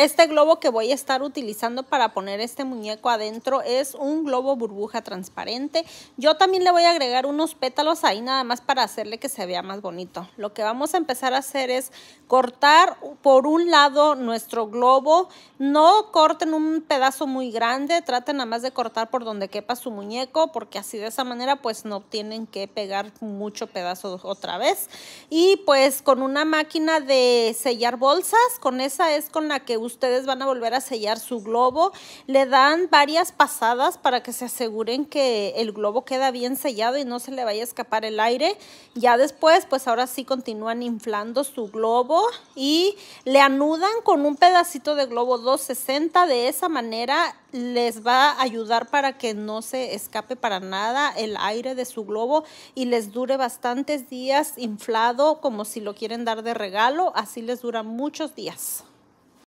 Este globo que voy a estar utilizando para poner este muñeco adentro es un globo burbuja transparente. Yo también le voy a agregar unos pétalos ahí nada más para hacerle que se vea más bonito. Lo que vamos a empezar a hacer es cortar por un lado nuestro globo. No corten un pedazo muy grande, traten nada más de cortar por donde quepa su muñeco porque así de esa manera pues no tienen que pegar mucho pedazo otra vez. Y pues con una máquina de sellar bolsas, con esa es con la que uso ustedes van a volver a sellar su globo. Le dan varias pasadas para que se aseguren que el globo queda bien sellado y no se le vaya a escapar el aire. Ya después, pues ahora sí continúan inflando su globo y le anudan con un pedacito de globo 260. De esa manera les va a ayudar para que no se escape para nada el aire de su globo y les dure bastantes días inflado como si lo quieren dar de regalo. Así les dura muchos días.